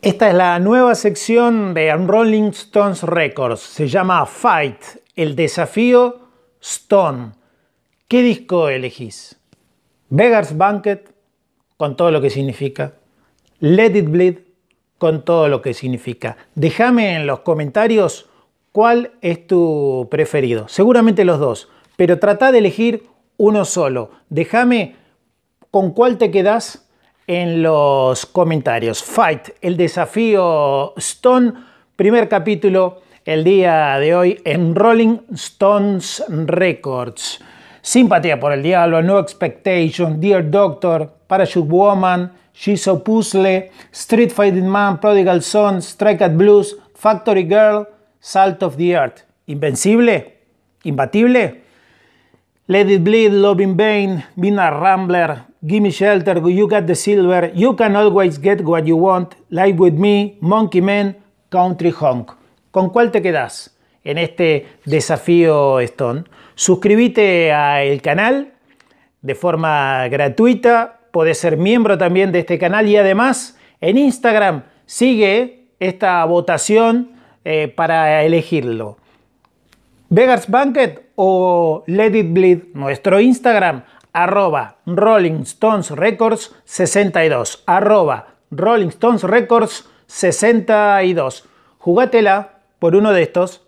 Esta es la nueva sección de Rolling Stones Records. Se llama Fight, el desafío Stone. ¿Qué disco elegís? Beggar's Banquet, con todo lo que significa. Let It Bleed, con todo lo que significa. Déjame en los comentarios cuál es tu preferido. Seguramente los dos, pero trata de elegir uno solo. Déjame con cuál te quedas en los comentarios. Fight, el desafío Stone, primer capítulo el día de hoy en Rolling Stones Records. Simpatía por el diablo, No Expectation, Dear Doctor, Parachute Woman, She's So Puzzle, Street Fighting Man, Prodigal Son, Strike at Blues, Factory Girl, Salt of the Earth. Invencible, imbatible. Let It Bleed, Love in Vain, Vina Rambler, Gimme Shelter, You Got the Silver, You Can Always Get What You Want, Live With Me, Monkey Man, Country Honk. ¿Con cuál te quedas en este desafío Stone? Suscríbete al canal de forma gratuita, podés ser miembro también de este canal y además en Instagram sigue esta votación eh, para elegirlo. Beggars Banquet o Let It Bleed, nuestro Instagram arroba Rolling Stones Records 62, arroba Rolling Stones Records 62. Júgatela por uno de estos